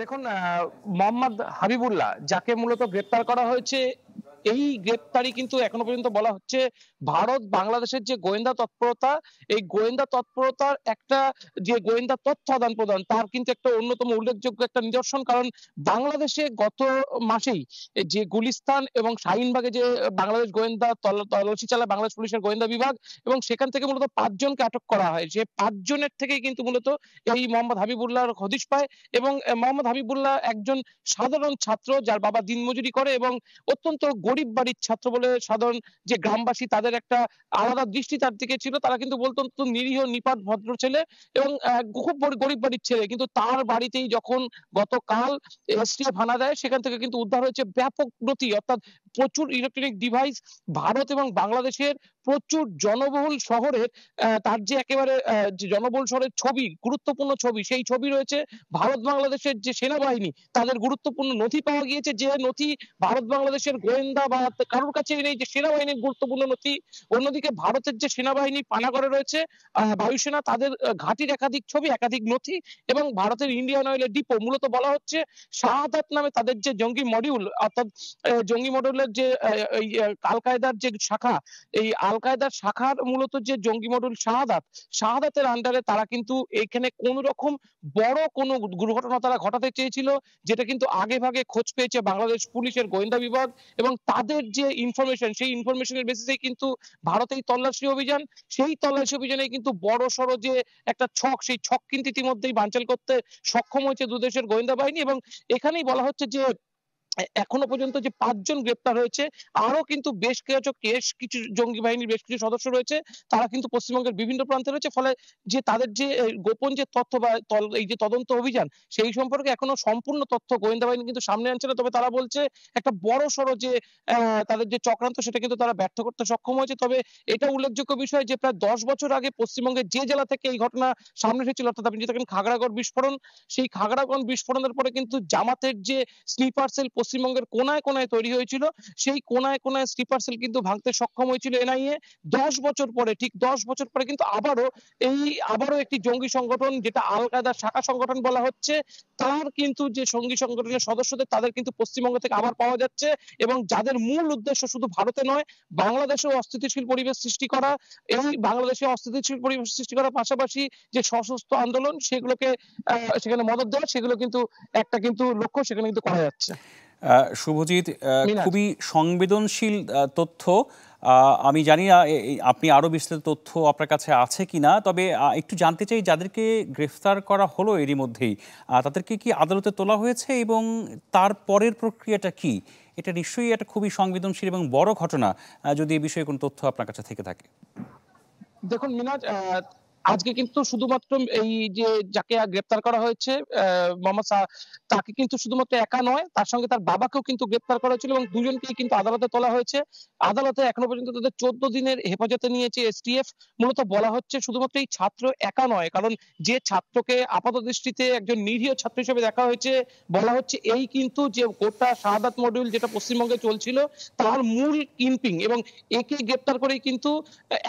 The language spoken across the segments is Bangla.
দেখুন মোহাম্মদ হাবিবুল্লাহ যাকে মূলত গ্রেপ্তার করা হয়েছে এই গ্রেপ্তারি কিন্তু এখনো পর্যন্ত বলা হচ্ছে ভারত বাংলাদেশের যে গোয়েন্দা তৎপরতা এই গোয়েন্দা তৎপরতার একটা যে গোয়েন্দা তথ্য আদান প্রদান তার কিন্তু একটা অন্যতম উল্লেখযোগ্য একটা নিদর্শন কারণ বাংলাদেশে গত মাসেই যে গুলিস্তান এবং শাহিনবাগে যে বাংলাদেশ গোয়েন্দা তল্লাশি চালায় বাংলাদেশ পুলিশের গোয়েন্দা বিভাগ এবং সেখান থেকে মূলত পাঁচজনকে আটক করা হয় যে পাঁচজনের থেকে কিন্তু মূলত এই মোহাম্মদ হাবিবুল্লাহর হদিশ পায় এবং মোহাম্মদ হাবিবুল্লাহ একজন সাধারণ ছাত্র যার বাবা দিনমজুরি করে এবং অত্যন্ত গরিব বাড়ির ছাত্র বলে সাধারণ যে গ্রামবাসী তাদের একটা আলাদা দৃষ্টি তার দিকে ছিল তারা কিন্তু বলতো নিরীহ নিপাত ভদ্র ছেলে এবং খুব গরিব বাড়ির ছেলে কিন্তু তার বাড়িতেই যখন গতকাল এসটিএফ হানা দেয় সেখান থেকে কিন্তু উদ্ধার হয়েছে ব্যাপক প্রতি অর্থাৎ প্রচুর ইলেকট্রনিক ডিভাইস ভারত এবং বাংলাদেশের প্রচুর জনবহুল শহরের তার যে একেবারে জনবহুল শহরের ছবি গুরুত্বপূর্ণ ছবি সেই ছবি রয়েছে ভারত বাংলাদেশের যে সেনাবাহিনী তাদের গুরুত্বপূর্ণ নথি পাওয়া গিয়েছে যে নথি ভারত বাংলাদেশের গোয়েন্দা বা কারোর কাছে নেই যে সেনাবাহিনীর গুরুত্বপূর্ণ নথি অন্যদিকে ভারতের যে সেনাবাহিনী পানাগড়ে রয়েছে বায়ুসেনা তাদের ঘাঁটির একাধিক ছবি একাধিক নথি এবং ভারতের ইন্ডিয়ান অয়েলের ডিপো মূলত বলা হচ্ছে শাহাদাত নামে তাদের যে জঙ্গি মডিউল অর্থাৎ জঙ্গি মডিউল মডেলের যে আল কায়দার যে শাখা এই আল কায়দার শাখার মূলত যে জঙ্গি মডেল শাহাদাত শাহাদাতের আন্ডারে তারা কিন্তু এখানে কোন রকম বড় কোন দুর্ঘটনা তারা ঘটাতে চেয়েছিল যেটা কিন্তু আগে ভাগে খোঁজ পেয়েছে বাংলাদেশ পুলিশের গোয়েন্দা বিভাগ এবং তাদের যে ইনফরমেশন সেই ইনফরমেশনের বেসিসে কিন্তু ভারতেই তল্লাশি অভিযান সেই তল্লাশি অভিযানে কিন্তু বড় সড়ো যে একটা ছক সেই ছক কিন্তু ইতিমধ্যেই বানচাল করতে সক্ষম হয়েছে দুদেশের গোয়েন্দা বাহিনী এবং এখানেই বলা হচ্ছে যে এখনো পর্যন্ত যে পাঁচজন গ্রেপ্তার হয়েছে আরো কিন্তু বেশ কিছু কেশ কিছু জঙ্গি বাহিনীর বেশ কিছু সদস্য রয়েছে তারা কিন্তু পশ্চিমবঙ্গের বিভিন্ন প্রান্তে রয়েছে ফলে যে তাদের যে গোপন যে তথ্য বা এই যে তদন্ত অভিযান সেই সম্পর্কে এখনো সম্পূর্ণ তথ্য গোয়েন্দা বাহিনী কিন্তু সামনে আনছে না তবে তারা বলছে একটা বড় সড়ো যে তাদের যে চক্রান্ত সেটা কিন্তু তারা ব্যর্থ করতে সক্ষম হয়েছে তবে এটা উল্লেখযোগ্য বিষয় যে প্রায় দশ বছর আগে পশ্চিমবঙ্গের যে জেলা থেকে এই ঘটনা সামনে এসেছিল অর্থাৎ আপনি যে থাকেন খাগড়াগড় বিস্ফোরণ সেই খাগড়াগড় বিস্ফোরণের পরে কিন্তু জামাতের যে স্লিপার সেল পশ্চিমবঙ্গের কোনায় কোনায় তৈরি হয়েছিল সেই কোনায় কোনায় স্লিপার সেল কিন্তু ভাঙতে সক্ষম হয়েছিল এনআইএ দশ বছর পরে ঠিক দশ বছর পরে কিন্তু আবারও এই আবারও একটি জঙ্গি সংগঠন যেটা আল কায়দার শাখা সংগঠন বলা হচ্ছে তার কিন্তু যে সঙ্গী সংগঠনের সদস্যদের তাদের কিন্তু পশ্চিমবঙ্গ থেকে আবার পাওয়া যাচ্ছে এবং যাদের মূল উদ্দেশ্য শুধু ভারতে নয় বাংলাদেশেও অস্থিতিশীল পরিবেশ সৃষ্টি করা এই বাংলাদেশে অস্থিতিশীল পরিবেশ সৃষ্টি করার পাশাপাশি যে সশস্ত্র আন্দোলন সেগুলোকে সেখানে মদত দেওয়া সেগুলো কিন্তু একটা কিন্তু লক্ষ্য সেখানে কিন্তু করা যাচ্ছে শুভজিৎ খুবই সংবেদনশীল তথ্য আমি জানি না আপনি আরও বিস্তৃত তথ্য আপনার কাছে আছে কি না তবে একটু জানতে চাই যাদেরকে গ্রেফতার করা হলো এরই মধ্যেই তাদেরকে কি আদালতে তোলা হয়েছে এবং তার পরের প্রক্রিয়াটা কি এটা নিশ্চয়ই একটা খুবই সংবেদনশীল এবং বড় ঘটনা যদি এ বিষয়ে কোনো তথ্য আপনার কাছে থেকে থাকে দেখুন মিনাজ আজকে কিন্তু শুধুমাত্র এই যে যাকে গ্রেপ্তার করা হয়েছে মোহাম্মদ তাকে কিন্তু শুধুমাত্র একা নয় তার সঙ্গে তার বাবাকেও কিন্তু গ্রেপ্তার করা হয়েছিল এবং দুজনকেই কিন্তু আদালতে তোলা হয়েছে আদালতে এখনো পর্যন্ত তাদের চোদ্দ দিনের হেফাজতে নিয়েছে এসটিএফ মূলত বলা হচ্ছে শুধুমাত্র এই ছাত্র একা নয় কারণ যে ছাত্রকে আপাত দৃষ্টিতে একজন নিরীহ ছাত্র হিসেবে দেখা হয়েছে বলা হচ্ছে এই কিন্তু যে গোটা শাহাদাত মডিউল যেটা পশ্চিমবঙ্গে চলছিল তার মূল ইনপিং এবং একে গ্রেপ্তার করেই কিন্তু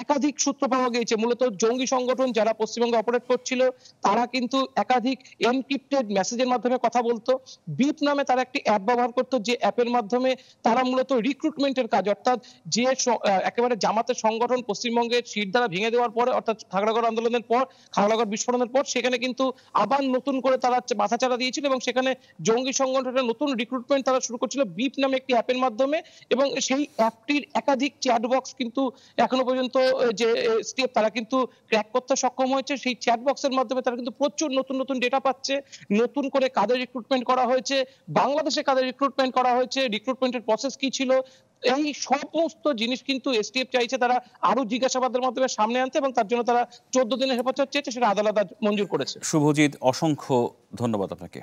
একাধিক সূত্র পাওয়া গিয়েছে মূলত জঙ্গি সংগঠন সংগঠন যারা পশ্চিমবঙ্গে অপারেট করছিল তারা কিন্তু একাধিক এনক্রিপ্টেড মেসেজের মাধ্যমে কথা বলতো বিপ নামে তারা একটি অ্যাপ ব্যবহার করত যে অ্যাপের মাধ্যমে তারা মূলত রিক্রুটমেন্টের কাজ অর্থাৎ যে একেবারে জামাতের সংগঠন পশ্চিমবঙ্গের শির দ্বারা ভেঙে দেওয়ার পরে অর্থাৎ খাগড়াগড় আন্দোলনের পর খাগড়াগড় বিস্ফোরণের পর সেখানে কিন্তু আবার নতুন করে তারা মাথাচাড়া দিয়েছিল এবং সেখানে জঙ্গি সংগঠনের নতুন রিক্রুটমেন্ট তারা শুরু করছিল বিপ নামে একটি অ্যাপের মাধ্যমে এবং সেই অ্যাপটির একাধিক চ্যাট বক্স কিন্তু এখনো পর্যন্ত যে স্টেপ তারা কিন্তু ক্র্যাক করতে করতে সক্ষম হয়েছে সেই চ্যাট বক্সের মাধ্যমে তারা কিন্তু প্রচুর নতুন নতুন ডেটা পাচ্ছে নতুন করে কাদের রিক্রুটমেন্ট করা হয়েছে বাংলাদেশে কাদের রিক্রুটমেন্ট করা হয়েছে রিক্রুটমেন্টের প্রসেস কি ছিল এই সমস্ত জিনিস কিন্তু এসটিএফ চাইছে তারা আরো জিজ্ঞাসাবাদের মাধ্যমে সামনে আনতে এবং তার জন্য তারা চোদ্দ দিনের হেফাজত চেয়েছে সেটা আদালত মঞ্জুর করেছে শুভজিৎ অসংখ্য ধন্যবাদ আপনাকে